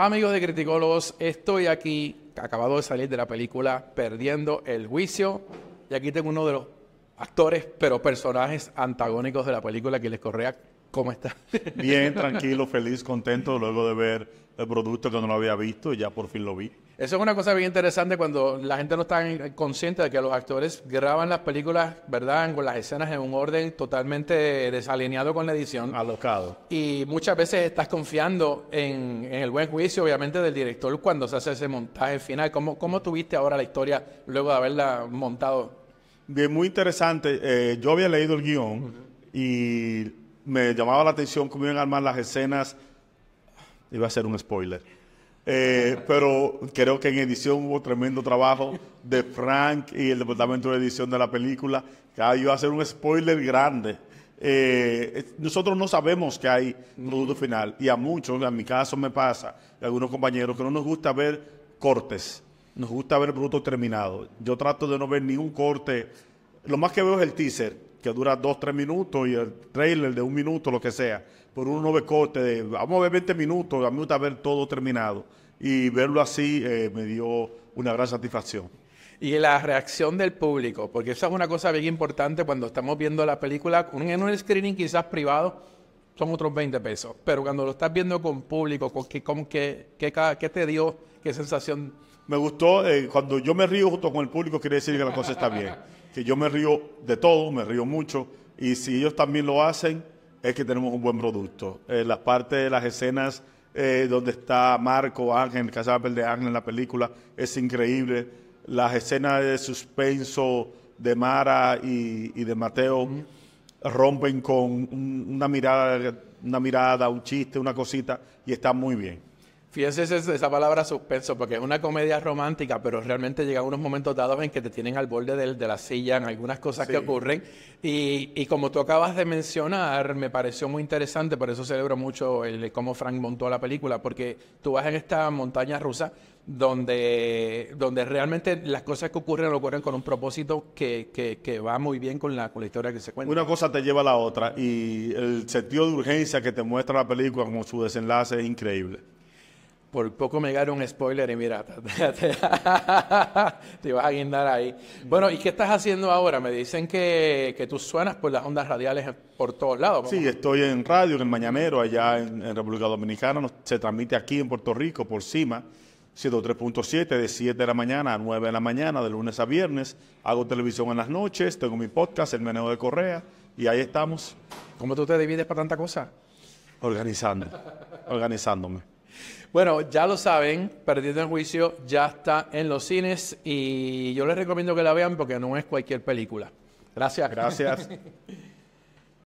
Amigos de Criticólogos, estoy aquí, acabado de salir de la película Perdiendo el Juicio, y aquí tengo uno de los actores, pero personajes antagónicos de la película, que les Correa, ¿Cómo está? Bien, tranquilo, feliz, contento luego de ver el producto que no lo había visto y ya por fin lo vi. Eso es una cosa bien interesante cuando la gente no está consciente de que los actores graban las películas, ¿verdad? Con las escenas en un orden totalmente desalineado con la edición. Alocado. Y muchas veces estás confiando en, el buen juicio, obviamente, del director cuando se hace ese montaje final. ¿Cómo, cómo tuviste ahora la historia luego de haberla montado? Bien, muy interesante. Eh, yo había leído el guión y me llamaba la atención cómo iban a armar las escenas. Iba a ser un spoiler. Eh, pero creo que en edición hubo tremendo trabajo de Frank y el departamento de edición de la película. Que iba a ser un spoiler grande. Eh, nosotros no sabemos que hay producto final. Y a muchos, en mi caso me pasa, a algunos compañeros, que no nos gusta ver cortes. Nos gusta ver el producto terminado. Yo trato de no ver ningún corte. Lo más que veo es el teaser que dura dos, tres minutos y el trailer de un minuto, lo que sea. Por un nuevo corte de, vamos a ver 20 minutos, a mí me gusta ver todo terminado. Y verlo así eh, me dio una gran satisfacción. Y la reacción del público, porque esa es una cosa bien importante cuando estamos viendo la película, en un screening quizás privado, son otros 20 pesos. Pero cuando lo estás viendo con público, con qué, te dio, qué sensación. Me gustó, eh, cuando yo me río junto con el público, quiere decir que la cosa está bien. Que yo me río de todo, me río mucho. Y si ellos también lo hacen, es que tenemos un buen producto. Eh, la parte de las escenas eh, donde está Marco, Ángel, el de Ángel en la película, es increíble. Las escenas de suspenso de Mara y, de Mateo rompen con una mirada, una mirada, un chiste, una cosita, y está muy bien. Fíjense esa palabra suspenso, porque es una comedia romántica, pero realmente llegan unos momentos dados en que te tienen al borde de, la silla en algunas cosas que ocurren. Y, como tú acabas de mencionar, me pareció muy interesante, por eso celebro mucho el, cómo Frank montó la película, porque tú vas en esta montaña rusa donde, donde realmente las cosas que ocurren ocurren con un propósito que, va muy bien con la, con la historia que se cuenta. Una cosa te lleva a la otra y el sentido de urgencia que te muestra la película como su desenlace es increíble. Por poco me llegaron un spoiler y mira, te, vas a guindar ahí. Bueno, ¿y qué estás haciendo ahora? Me dicen que, tú suenas por las ondas radiales por todos lados. Sí, estoy en radio, en el Mañanero, allá en, República Dominicana. se transmite aquí en Puerto Rico por CIMA, 103.7, de 7 de la mañana a 9 de la mañana, de lunes a viernes. Hago televisión en las noches, tengo mi podcast, El Meneo de Correa, y ahí estamos. ¿Cómo tú te divides para tanta cosa? Organizando, organizándome. Bueno, ya lo saben, Perdiendo en Juicio ya está en los cines y yo les recomiendo que la vean porque no es cualquier película. Gracias. Gracias.